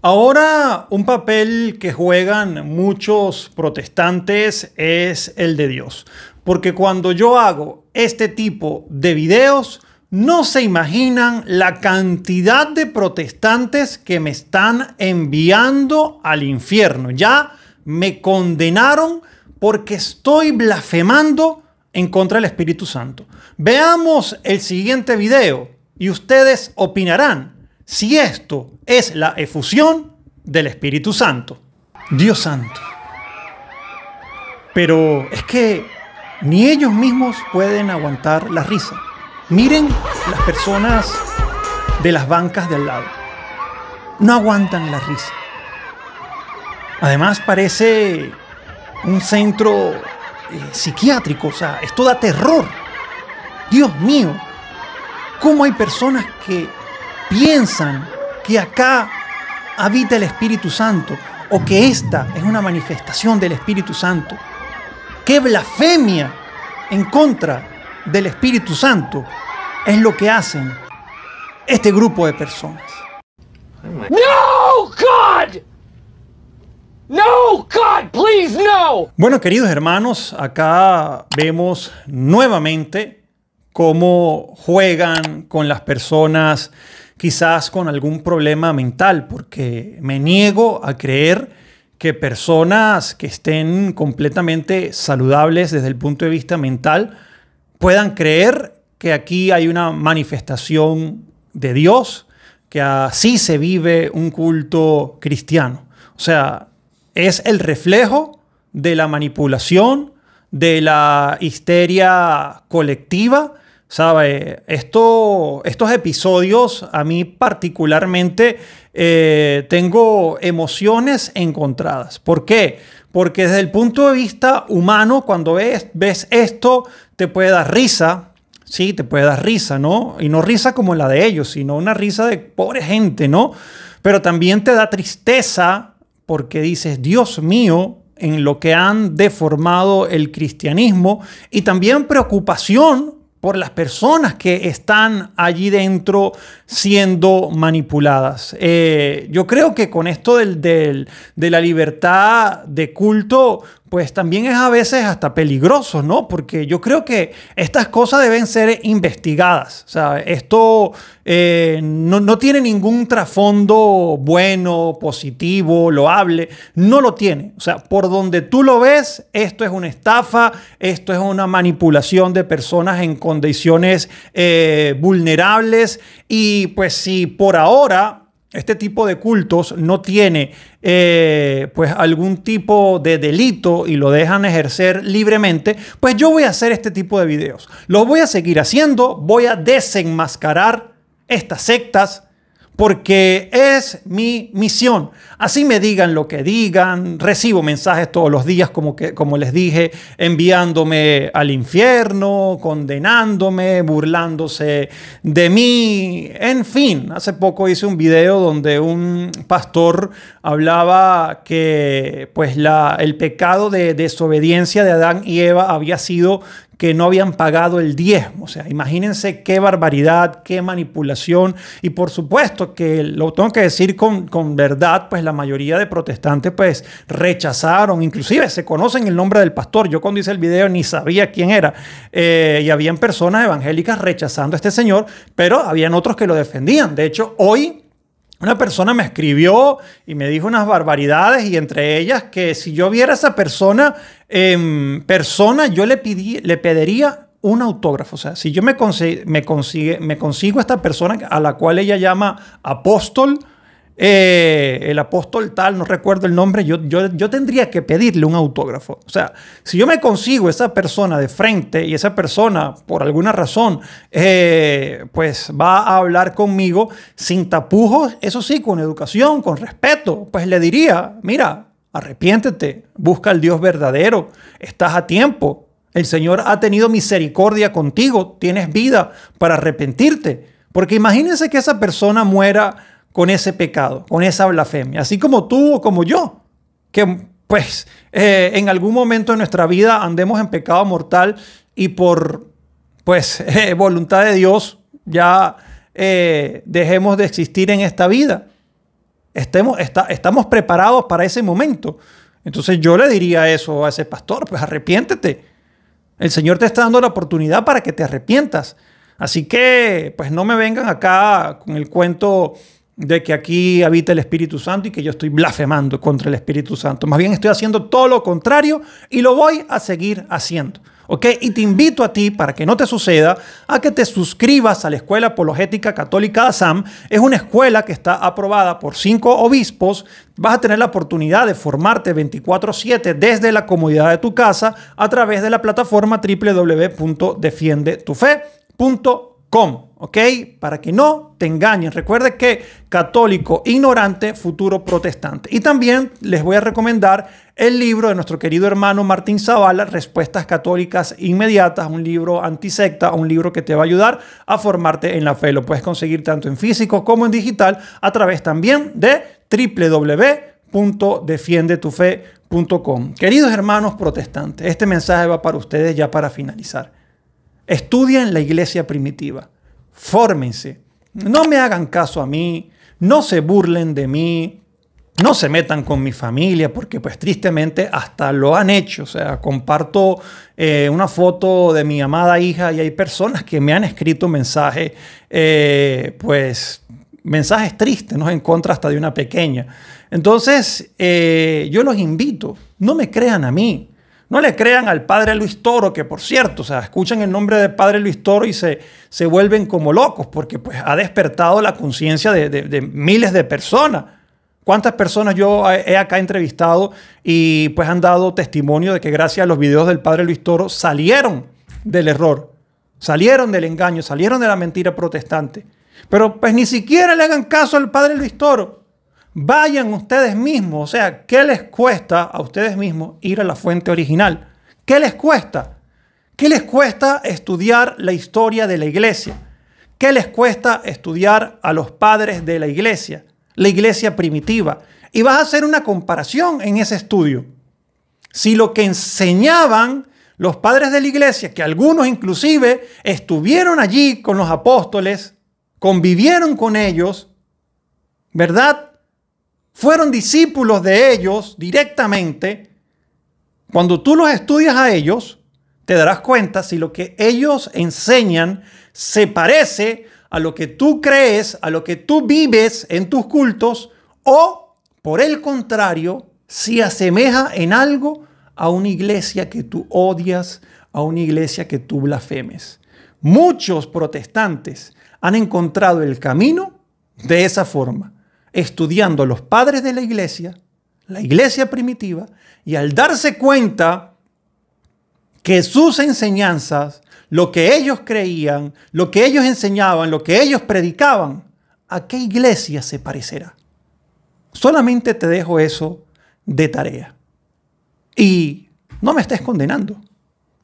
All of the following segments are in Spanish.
Ahora, un papel que juegan muchos protestantes es el de Dios. Porque cuando yo hago este tipo de videos, no se imaginan la cantidad de protestantes que me están enviando al infierno. Ya me condenaron porque estoy blasfemando en contra del Espíritu Santo. Veamos el siguiente video y ustedes opinarán si esto es la efusión del Espíritu Santo. Dios Santo. Pero es que ni ellos mismos pueden aguantar la risa. Miren las personas de las bancas de al lado. No aguantan la risa. Además parece un centro eh, psiquiátrico, o sea, esto da terror. Dios mío, ¿cómo hay personas que piensan que acá habita el Espíritu Santo o que esta es una manifestación del Espíritu Santo. ¡Qué blasfemia en contra del Espíritu Santo! Es lo que hacen este grupo de personas. ¡No, God! No, God, please, no. Bueno, queridos hermanos, acá vemos nuevamente cómo juegan con las personas quizás con algún problema mental, porque me niego a creer que personas que estén completamente saludables desde el punto de vista mental puedan creer que aquí hay una manifestación de Dios, que así se vive un culto cristiano. O sea, es el reflejo de la manipulación, de la histeria colectiva ¿Sabe? Esto, estos episodios a mí particularmente eh, tengo emociones encontradas. ¿Por qué? Porque desde el punto de vista humano, cuando ves, ves esto, te puede dar risa, sí, te puede dar risa, ¿no? Y no risa como la de ellos, sino una risa de pobre gente, ¿no? Pero también te da tristeza porque dices, Dios mío, en lo que han deformado el cristianismo, y también preocupación por las personas que están allí dentro siendo manipuladas. Eh, yo creo que con esto de la libertad de culto, pues también es a veces hasta peligroso, ¿no? Porque yo creo que estas cosas deben ser investigadas. O sea, esto eh, no, tiene ningún trasfondo bueno, positivo, loable. No lo tiene. O sea, por donde tú lo ves, esto es una estafa, esto es una manipulación de personas en condiciones eh, vulnerables. Y pues si por ahora este tipo de cultos no tiene eh, pues algún tipo de delito y lo dejan ejercer libremente, pues yo voy a hacer este tipo de videos. Los voy a seguir haciendo, voy a desenmascarar estas sectas, porque es mi misión. Así me digan lo que digan, recibo mensajes todos los días, como, les dije, enviándome al infierno, condenándome, burlándose de mí, en fin. Hace poco hice un video donde un pastor hablaba que pues el pecado de desobediencia de Adán y Eva había sido que no habían pagado el diezmo. O sea, imagínense qué barbaridad, qué manipulación. Y por supuesto que lo tengo que decir con, verdad, pues la mayoría de protestantes pues rechazaron, inclusive se conocen el nombre del pastor. Yo cuando hice el video ni sabía quién era. Eh, y habían personas evangélicas rechazando a este señor, pero habían otros que lo defendían. De hecho, hoy una persona me escribió y me dijo unas barbaridades y entre ellas que si yo viera a esa persona en persona, yo le, pediría un autógrafo. O sea, si yo me, me, me consigo esta persona a la cual ella llama apóstol, eh, el apóstol tal, no recuerdo el nombre, yo, yo, tendría que pedirle un autógrafo. O sea, si yo me consigo esa persona de frente y esa persona, por alguna razón, eh, pues va a hablar conmigo sin tapujos, eso sí, con educación, con respeto, pues le diría, mira, arrepiéntete, busca al Dios verdadero, estás a tiempo, el Señor ha tenido misericordia contigo, tienes vida para arrepentirte. Porque imagínense que esa persona muera con ese pecado, con esa blasfemia, así como tú o como yo, que pues eh, en algún momento de nuestra vida andemos en pecado mortal y por pues eh, voluntad de Dios ya eh, dejemos de existir en esta vida. Estemos, estamos preparados para ese momento. Entonces yo le diría eso a ese pastor, pues arrepiéntete. El Señor te está dando la oportunidad para que te arrepientas. Así que, pues no me vengan acá con el cuento de que aquí habita el Espíritu Santo y que yo estoy blasfemando contra el Espíritu Santo. Más bien estoy haciendo todo lo contrario y lo voy a seguir haciendo. ¿Ok? Y te invito a ti, para que no te suceda, a que te suscribas a la Escuela Apologética Católica de Assam. Es una escuela que está aprobada por cinco obispos. Vas a tener la oportunidad de formarte 24-7 desde la comodidad de tu casa a través de la plataforma www.defiendetufe.com. Com, ¿ok? Para que no te engañen. Recuerde que católico ignorante, futuro protestante. Y también les voy a recomendar el libro de nuestro querido hermano Martín Zavala, Respuestas Católicas Inmediatas, un libro antisecta, un libro que te va a ayudar a formarte en la fe. Lo puedes conseguir tanto en físico como en digital a través también de www.defiendetufe.com. Queridos hermanos protestantes, este mensaje va para ustedes ya para finalizar. Estudien la iglesia primitiva, fórmense, no me hagan caso a mí, no se burlen de mí, no se metan con mi familia, porque pues tristemente hasta lo han hecho. O sea, comparto eh, una foto de mi amada hija y hay personas que me han escrito mensajes, eh, pues mensajes tristes, ¿no? En contra hasta de una pequeña. Entonces, eh, yo los invito, no me crean a mí. No le crean al padre Luis Toro, que por cierto, o sea, escuchan el nombre de padre Luis Toro y se, se vuelven como locos, porque pues ha despertado la conciencia de, miles de personas. ¿Cuántas personas yo he acá entrevistado y pues han dado testimonio de que gracias a los videos del padre Luis Toro salieron del error, salieron del engaño, salieron de la mentira protestante? Pero pues ni siquiera le hagan caso al padre Luis Toro. Vayan ustedes mismos, o sea, ¿qué les cuesta a ustedes mismos ir a la fuente original? ¿Qué les cuesta? ¿Qué les cuesta estudiar la historia de la iglesia? ¿Qué les cuesta estudiar a los padres de la iglesia, la iglesia primitiva? Y vas a hacer una comparación en ese estudio. Si lo que enseñaban los padres de la iglesia, que algunos inclusive estuvieron allí con los apóstoles, convivieron con ellos, ¿verdad? fueron discípulos de ellos directamente, cuando tú los estudias a ellos, te darás cuenta si lo que ellos enseñan se parece a lo que tú crees, a lo que tú vives en tus cultos, o por el contrario, si asemeja en algo a una iglesia que tú odias, a una iglesia que tú blasfemes. Muchos protestantes han encontrado el camino de esa forma estudiando a los padres de la iglesia, la iglesia primitiva, y al darse cuenta que sus enseñanzas, lo que ellos creían, lo que ellos enseñaban, lo que ellos predicaban, ¿a qué iglesia se parecerá? Solamente te dejo eso de tarea. Y no me estés condenando.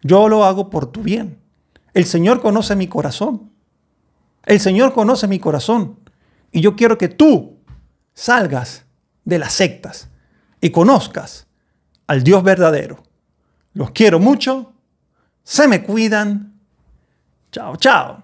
Yo lo hago por tu bien. El Señor conoce mi corazón. El Señor conoce mi corazón. Y yo quiero que tú salgas de las sectas y conozcas al Dios verdadero. Los quiero mucho, se me cuidan. Chao, chao.